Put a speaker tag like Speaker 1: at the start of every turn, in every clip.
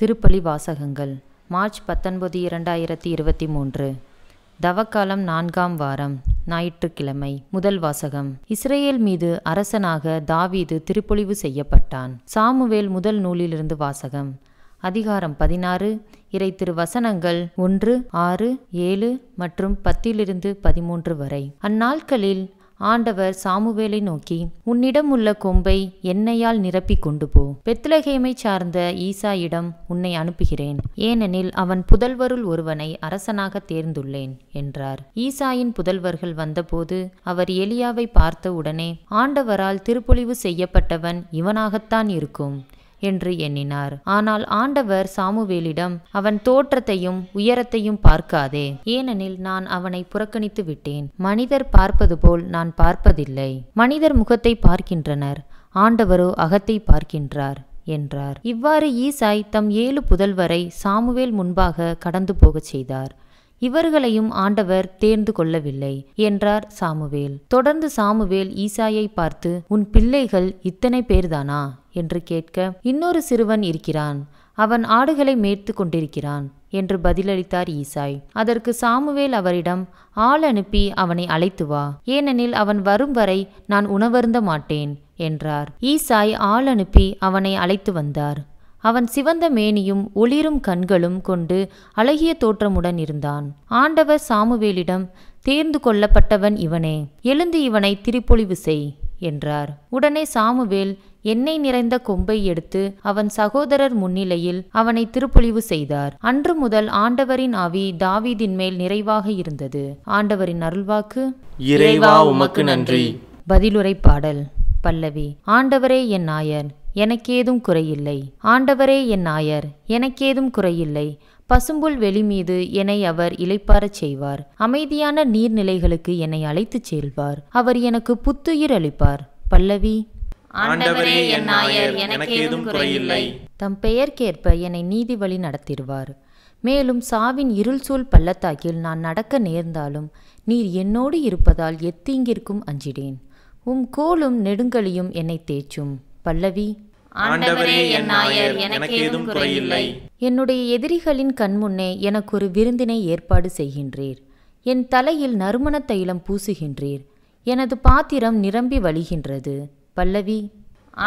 Speaker 1: திருப்பலி வாசகங்கள் மார்ச் பத்தொன்பது இரண்டாயிரத்தி இருபத்தி மூன்று தவக்காலம் நான்காம் வாரம் ஞாயிற்றுக்கிழமை முதல் வாசகம் இஸ்ரேல் மீது அரசனாக தாவீது திருப்பொழிவு செய்யப்பட்டான் சாமுவேல் முதல் நூலிலிருந்து வாசகம் அதிகாரம் பதினாறு இறை திரு வசனங்கள் ஒன்று ஆறு ஏழு மற்றும் பத்திலிருந்து பதிமூன்று வரை அந்நாட்களில் ஆண்டவர் சாமுவேலை நோக்கி உன்னிடம் உள்ள கொம்பை எண்ணெயால் நிரப்பி கொண்டு போ பெத்லகேமை சார்ந்த ஈசாயிடம் உன்னை அனுப்புகிறேன் ஏனெனில் அவன் புதல்வருள் ஒருவனை அரசனாக தேர்ந்துள்ளேன் என்றார் ஈசாயின் புதல்வர்கள் வந்தபோது அவர் எலியாவை பார்த்த உடனே ஆண்டவரால் திருப்பொழிவு செய்யப்பட்டவன் இவனாகத்தான் இருக்கும் என்று எண்ணினார் ஆனால் ஆண்டவர் சாமுவேலிடம் அவன் தோற்றத்தையும் உயரத்தையும் பார்க்காதே ஏனெனில் நான் அவனை புறக்கணித்து விட்டேன் மனிதர் பார்ப்பது போல் நான் பார்ப்பதில்லை மனிதர் முகத்தை பார்க்கின்றனர் ஆண்டவரோ அகத்தை பார்க்கின்றார் என்றார் இவ்வாறு ஈசாய் தம் ஏழு புதல்வரை சாமுவேல் முன்பாக கடந்து போகச் செய்தார் இவர்களையும் ஆண்டவர் தேர்ந்து கொள்ளவில்லை என்றார் சாமுவேல் தொடர்ந்து சாமுவேல் ஈசாயை பார்த்து உன் பிள்ளைகள் இத்தனை பேர்தானா என்று கேட்க இன்னொரு சிறுவன் இருக்கிறான் அவன் ஆடுகளை மேய்த்து கொண்டிருக்கிறான் என்று பதிலளித்தார் ஈசாய் அதற்கு சாமுவேல் அவரிடம் ஆள் அனுப்பி அவனை அழைத்து வா ஏனெனில் அவன் வரும் வரை நான் உணவருந்த மாட்டேன் என்றார் ஈசாய் ஆள் அனுப்பி அவனை அழைத்து வந்தார் அவன் சிவந்த மேனியும் ஒளிரும் கண்களும் கொண்டு அழகிய தோற்றமுடன் இருந்தான் ஆண்டவர் சாமுவேலிடம் தேர்ந்து கொள்ளப்பட்டவன் இவனே எழுந்து இவனை திருப்பொழிவு செய் என்றார் உடனே சாமுவேல் எண்ணெய் நிறைந்த கொம்பை எடுத்து அவன் சகோதரர் முன்னிலையில் அவனை திருப்பொழிவு செய்தார் அன்று முதல் ஆண்டவரின் ஆவி தாவீதின் மேல் நிறைவாக இருந்தது ஆண்டவரின் அருள்வாக்கு இறைவா உமக்கு நன்றி பதிலுரை பாடல் பல்லவி ஆண்டவரே என் நாயர் எனக்கேதும் குறையில்லை ஆண்டவரே என் நாயர் எனக்கேதும் குறையில்லை பசும்புல் வெளி மீது என்னை அவர் இலைப்பாரச் செய்வார் அமைதியான நீர்நிலைகளுக்கு என்னை அழைத்துச் செல்வார் அவர் எனக்கு புத்துயிர் அளிப்பார் பல்லவி ஆண்டவரே என் நாயர் எனக்கு ஏதும் குறையில்லை தம் பெயர்க்கேற்ப என்னை நீதி வழி நடத்திடுவார் மேலும் சாவின் இருள் சூழ் பள்ளத்தாக்கில் நான் நடக்க நேர்ந்தாலும் நீர் என்னோடு இருப்பதால் எத்தீங்கிற்கும் அஞ்சிடேன் உம் கோலும் நெடுங்கலியும் என்னை தேய்ச்சும் பல்லவி ஆண்டவரே என் நாயர் எனக்கு ஏதும் குறையில்லை என்னுடைய எதிரிகளின் கண்முன்னே எனக்கு ஒரு விருந்தினை ஏற்பாடு செய்கின்றீர் என் தலையில் நறுமண தைலம் பூசுகின்றீர் எனது பாத்திரம் நிரம்பி வழிகின்றது பல்லவி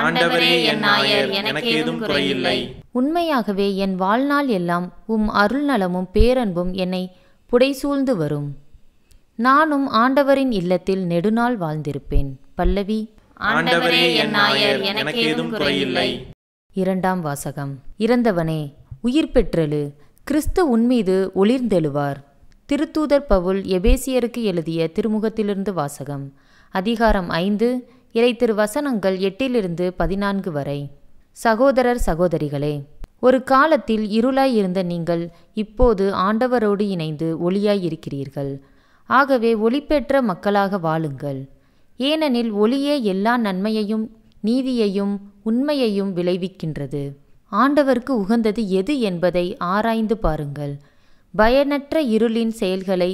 Speaker 1: ஆண்டவரே என் நாயர் எனக்கு ஏதும் குறையில்லை உண்மையாகவே என் வாழ்நாள் எல்லாம் உம் அருள்நலமும் பேரன்பும் என்னை புடைசூழ்ந்து வரும் நானும் ஆண்டவரின் இல்லத்தில் நெடுநாள் வாழ்ந்திருப்பேன் பல்லவி ஆண்டவரே என் நாயர் எனக்கு ஏதும் குறையில்லை இரண்டாம் வாசகம் இறந்தவனே உயிர் பெற்றெழு கிறிஸ்து உன்மீது ஒளிர்ந்தெழுவார் திருத்தூதர் பவுல் எபேசியருக்கு எழுதிய திருமுகத்திலிருந்து வாசகம் அதிகாரம் ஐந்து இறை வசனங்கள் எட்டிலிருந்து பதினான்கு வரை சகோதரர் சகோதரிகளே ஒரு காலத்தில் இருளாய் இருந்த நீங்கள் இப்போது ஆண்டவரோடு இணைந்து ஒளியாய் இருக்கிறீர்கள் ஆகவே ஒளிப்பெற்ற மக்களாக வாழுங்கள் ஏனெனில் ஒளியே எல்லா நன்மையையும் நீதியையும் உண்மையையும் விளைவிக்கின்றது ஆண்டவருக்கு உகந்தது எது என்பதை ஆராய்ந்து பாருங்கள் பயனற்ற இருளின் செயல்களை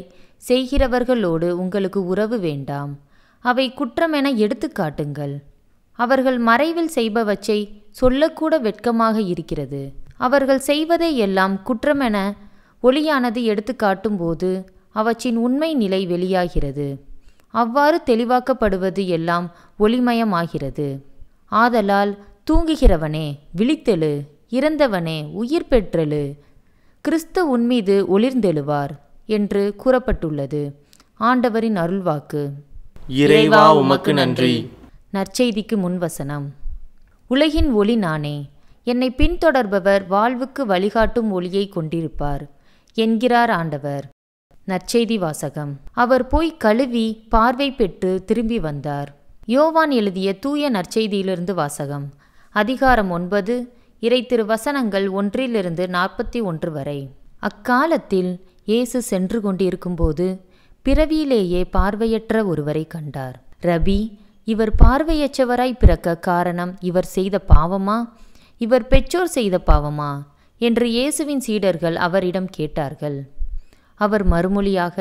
Speaker 1: செய்கிறவர்களோடு உங்களுக்கு உறவு வேண்டாம் அவை குற்றமென எடுத்து காட்டுங்கள் அவர்கள் மறைவில் செய்பவற்றை சொல்லக்கூட வெட்கமாக இருக்கிறது அவர்கள் செய்வதை எல்லாம் குற்றமென ஒளியானது எடுத்து காட்டும்போது அவற்றின் உண்மை நிலை வெளியாகிறது அவ்வாறு தெளிவாக்கப்படுவது எல்லாம் ஒளிமயமாகிறது ஆதலால் தூங்குகிறவனே விழித்தெழு இறந்தவனே உயிர் பெற்றெழு கிறிஸ்து உன்மீது ஒளிர்ந்தெழுவார் என்று கூறப்பட்டுள்ளது ஆண்டவரின் அருள்வாக்கு இறைவா உமக்கு நன்றி நற்செய்திக்கு முன்வசனம் உலகின் ஒளி நானே என்னை பின்தொடர்பவர் வாழ்வுக்கு வழிகாட்டும் ஒளியை கொண்டிருப்பார் என்கிறார் ஆண்டவர் நற்செய்தி வாசகம் அவர் போய் கழுவி பார்வை பெற்று திரும்பி வந்தார் யோவான் எழுதிய தூய நற்செய்தியிலிருந்து வாசகம் அதிகாரம் ஒன்பது இறை திரு வசனங்கள் ஒன்றிலிருந்து நாற்பத்தி ஒன்று வரை அக்காலத்தில் இயேசு சென்று கொண்டிருக்கும்போது பிறவியிலேயே பார்வையற்ற ஒருவரை கண்டார் ரபி இவர் பார்வையற்றவராய் பிறக்க காரணம் இவர் செய்த பாவமா இவர் பெற்றோர் செய்த பாவமா என்று இயேசுவின் சீடர்கள் அவரிடம் கேட்டார்கள் அவர் மறுமொழியாக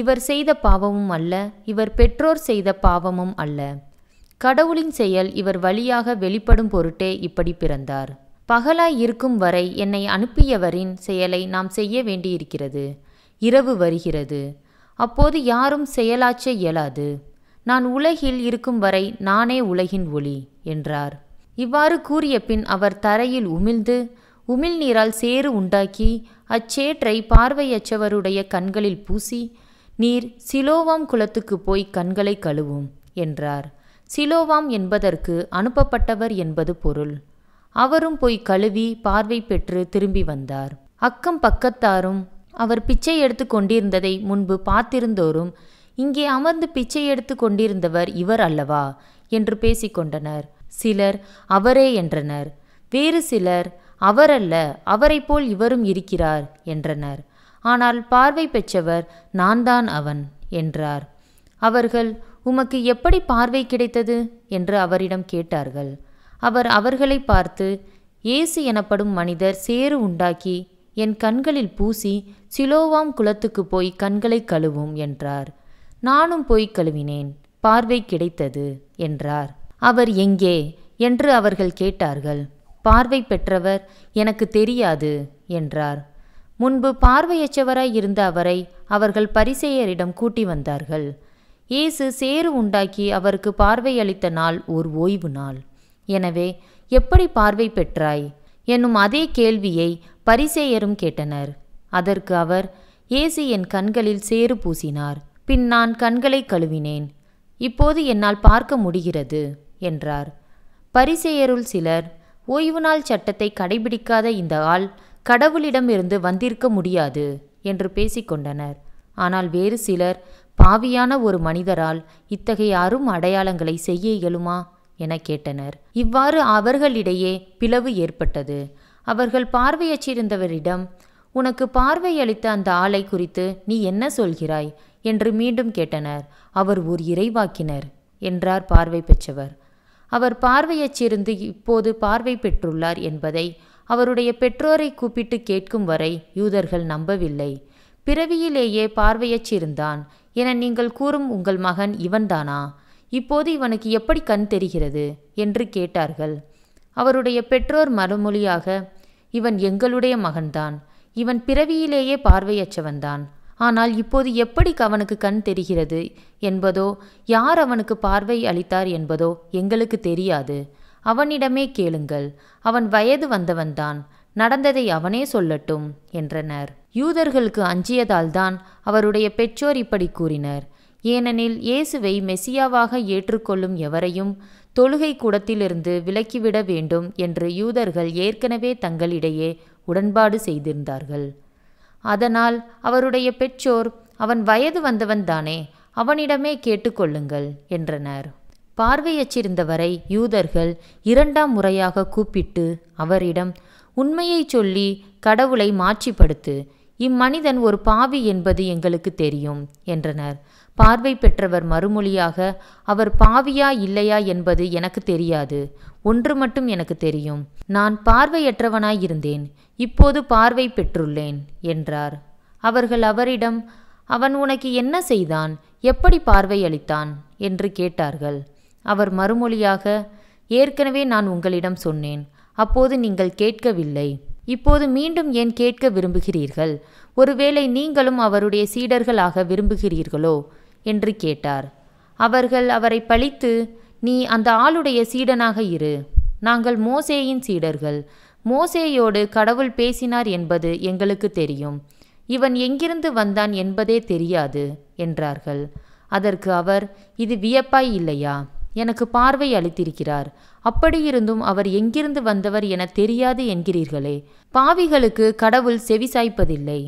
Speaker 1: இவர் செய்த பாவமும் அல்ல இவர் பெற்றோர் செய்த பாவமும் அல்ல கடவுளின் செயல் இவர் வழியாக வெளிப்படும் பொருட்டே இப்படி பிறந்தார் பகலாய் இருக்கும் வரை என்னை அனுப்பியவரின் செயலை நாம் செய்ய வேண்டியிருக்கிறது இரவு வருகிறது அப்போது யாரும் செயலாற்ற இயலாது நான் உலகில் இருக்கும் வரை நானே உலகின் ஒளி என்றார் இவ்வாறு கூறிய பின் அவர் தரையில் உமிழ்ந்து உமிழ்நீரால் சேறு உண்டாக்கி அச்சேற்றை பார்வையற்றவருடைய கண்களில் பூசி நீர் சிலோவாம் குலத்துக்கு போய் கண்களை கழுவும் என்றார் சிலோவாம் என்பதற்கு அனுப்பப்பட்டவர் என்பது பொருள் அவரும் போய் கழுவி பார்வை பெற்று திரும்பி வந்தார் அக்கம் பக்கத்தாரும் அவர் பிச்சை எடுத்து கொண்டிருந்ததை முன்பு பார்த்திருந்தோரும் இங்கே அமர்ந்து பிச்சை எடுத்து கொண்டிருந்தவர் இவர் அல்லவா என்று பேசிக்கொண்டனர் சிலர் அவரே என்றனர் வேறு சிலர் அவரல்ல அவரை போல் இவரும் இருக்கிறார் என்றனர் ஆனால் பார்வை பெற்றவர் நான்தான் அவன் என்றார் அவர்கள் உமக்கு எப்படி பார்வை கிடைத்தது என்று அவரிடம் கேட்டார்கள் அவர் அவர்களை பார்த்து ஏசு எனப்படும் மனிதர் சேறு உண்டாக்கி என் கண்களில் பூசி சிலோவாம் குளத்துக்கு போய் கண்களை கழுவும் என்றார் நானும் போய் கழுவினேன் பார்வை கிடைத்தது என்றார் அவர் எங்கே என்று அவர்கள் கேட்டார்கள் பார்வை பெற்றவர் எனக்கு தெரியாது என்றார் முன்பு பார்வையற்றவராய் இருந்த அவரை அவர்கள் பரிசெயரிடம் கூட்டி வந்தார்கள் இயேசு சேறு உண்டாக்கி அவருக்கு பார்வையளித்த நாள் ஓர் ஓய்வு நாள் எனவே எப்படி பார்வை பெற்றாய் என்னும் அதே கேள்வியை பரிசேயரும் கேட்டனர் அதற்கு அவர் இயேசு என் கண்களில் சேறு பூசினார் பின் நான் கண்களை கழுவினேன் இப்போது என்னால் பார்க்க முடிகிறது என்றார் பரிசேயருள் சிலர் ஓய்வு நாள் சட்டத்தை கடைபிடிக்காத இந்த ஆள் கடவுளிடமிருந்து வந்திருக்க முடியாது என்று பேசிக்கொண்டனர் ஆனால் வேறு சிலர் பாவியான ஒரு மனிதரால் இத்தகைய அரும் அடையாளங்களை செய்ய இயலுமா என கேட்டனர் இவ்வாறு அவர்களிடையே பிளவு ஏற்பட்டது அவர்கள் பார்வையற்றிருந்தவரிடம் உனக்கு பார்வையளித்த அந்த ஆளை குறித்து நீ என்ன சொல்கிறாய் என்று மீண்டும் கேட்டனர் அவர் ஓர் இறைவாக்கினர் என்றார் பார்வை பெற்றவர் அவர் பார்வையச்சிருந்து இப்போது பார்வை பெற்றுள்ளார் என்பதை அவருடைய பெற்றோரை கூப்பிட்டு கேட்கும் வரை யூதர்கள் நம்பவில்லை பிறவியிலேயே பார்வையச்சிருந்தான் என நீங்கள் கூறும் உங்கள் மகன் இவன்தானா இப்போது இவனுக்கு எப்படி கண் தெரிகிறது என்று கேட்டார்கள் அவருடைய பெற்றோர் மறுமொழியாக இவன் எங்களுடைய மகன்தான் இவன் பிறவியிலேயே பார்வையற்றவன்தான் ஆனால் இப்போது எப்படி அவனுக்கு கண் தெரிகிறது என்பதோ யார் அவனுக்கு பார்வை அளித்தார் என்பதோ எங்களுக்கு தெரியாது அவனிடமே கேளுங்கள் அவன் வயது வந்தவன்தான் நடந்ததை அவனே சொல்லட்டும் என்றனர் யூதர்களுக்கு அஞ்சியதால்தான் அவருடைய பெற்றோர் இப்படி கூறினர் ஏனெனில் இயேசுவை மெசியாவாக ஏற்றுக்கொள்ளும் எவரையும் தொழுகை கூடத்திலிருந்து விலக்கிவிட வேண்டும் என்று யூதர்கள் ஏற்கனவே தங்களிடையே உடன்பாடு செய்திருந்தார்கள் அதனால் அவருடைய பெற்றோர் அவன் வயது வந்தவன் தானே அவனிடமே கேட்டுக்கொள்ளுங்கள் என்றனர் பார்வையச்சிருந்தவரை யூதர்கள் இரண்டாம் முறையாக கூப்பிட்டு அவரிடம் உண்மையை சொல்லி கடவுளை மாற்றிப்படுத்து இம்மனிதன் ஒரு பாவி என்பது எங்களுக்கு தெரியும் என்றனர் பார்வை பெற்றவர் மறுமொழியாக அவர் பாவியா இல்லையா என்பது எனக்கு தெரியாது ஒன்று மட்டும் எனக்கு தெரியும் நான் பார்வையற்றவனாய் இருந்தேன் இப்போது பார்வை பெற்றுள்ளேன் என்றார் அவர்கள் அவரிடம் அவன் உனக்கு என்ன செய்தான் எப்படி பார்வை அளித்தான் என்று கேட்டார்கள் அவர் மறுமொழியாக ஏற்கனவே நான் உங்களிடம் சொன்னேன் அப்போது நீங்கள் கேட்கவில்லை இப்போது மீண்டும் ஏன் கேட்க விரும்புகிறீர்கள் ஒருவேளை நீங்களும் அவருடைய சீடர்களாக விரும்புகிறீர்களோ என்று கேட்டார் அவர்கள் அவரை பழித்து நீ அந்த ஆளுடைய சீடனாக இரு நாங்கள் மோசேயின் சீடர்கள் மோசேயோடு கடவுள் பேசினார் என்பது எங்களுக்கு தெரியும் இவன் எங்கிருந்து வந்தான் என்பதே தெரியாது என்றார்கள் அதற்கு அவர் இது வியப்பாய் இல்லையா எனக்கு பார்வை அளித்திருக்கிறார் அப்படியிருந்தும் அவர் எங்கிருந்து வந்தவர் என தெரியாது என்கிறீர்களே பாவிகளுக்கு கடவுள் செவிசாய்ப்பதில்லை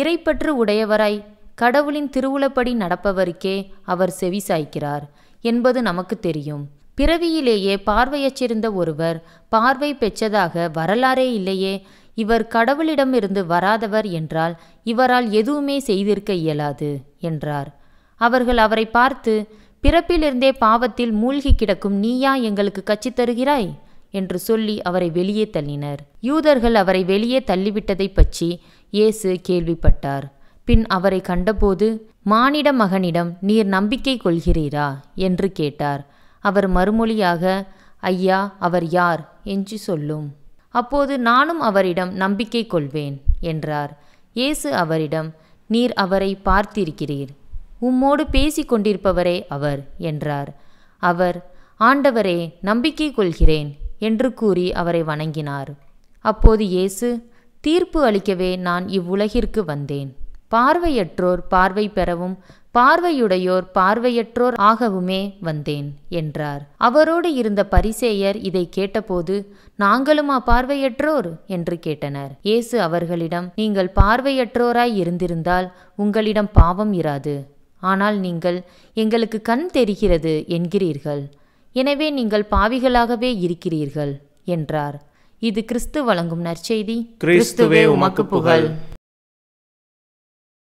Speaker 1: இறைப்பற்று உடையவராய் கடவுளின் திருவுளப்படி நடப்பவருக்கே அவர் செவிசாய்க்கிறார் என்பது நமக்கு தெரியும் பிறவியிலேயே பார்வையற்றிருந்த ஒருவர் பார்வை பெற்றதாக வரலாறே இல்லையே இவர் கடவுளிடமிருந்து வராதவர் என்றால் இவரால் எதுவுமே செய்திருக்க இயலாது என்றார் அவர்கள் அவரை பார்த்து பிறப்பிலிருந்தே பாவத்தில் மூழ்கி கிடக்கும் நீயா எங்களுக்கு கச்சி தருகிறாய் என்று சொல்லி அவரை வெளியே தள்ளினர் யூதர்கள் அவரை வெளியே தள்ளிவிட்டதை பற்றி இயேசு கேள்விப்பட்டார் பின் அவரை கண்டபோது மானிட மகனிடம் நீர் நம்பிக்கை கொள்கிறீரா என்று கேட்டார் அவர் மறுமொழியாக ஐயா அவர் யார் என்று சொல்லும் அப்போது நானும் அவரிடம் நம்பிக்கை கொள்வேன் என்றார் இயேசு அவரிடம் நீர் அவரை பார்த்திருக்கிறீர் உம்மோடு பேசி கொண்டிருப்பவரே அவர் என்றார் அவர் ஆண்டவரே நம்பிக்கை கொள்கிறேன் என்று கூறி அவரை வணங்கினார் அப்போது இயேசு தீர்ப்பு அளிக்கவே நான் இவ்வுலகிற்கு வந்தேன் பார்வையற்றோர் பார்வை பெறவும் பார்வையுடையோர் பார்வையற்றோர் ஆகவுமே வந்தேன் என்றார் அவரோடு இருந்த பரிசேயர் இதை கேட்டபோது நாங்களுமா பார்வையற்றோர் என்று கேட்டனர் இயேசு அவர்களிடம் நீங்கள் பார்வையற்றோராய் இருந்திருந்தால் உங்களிடம் பாவம் இராது ஆனால் நீங்கள் எங்களுக்கு கண் தெரிகிறது என்கிறீர்கள் எனவே நீங்கள் பாவிகளாகவே இருக்கிறீர்கள் என்றார் இது கிறிஸ்து வழங்கும் நற்செய்தி கிறிஸ்துவே உமக்கு புகழ்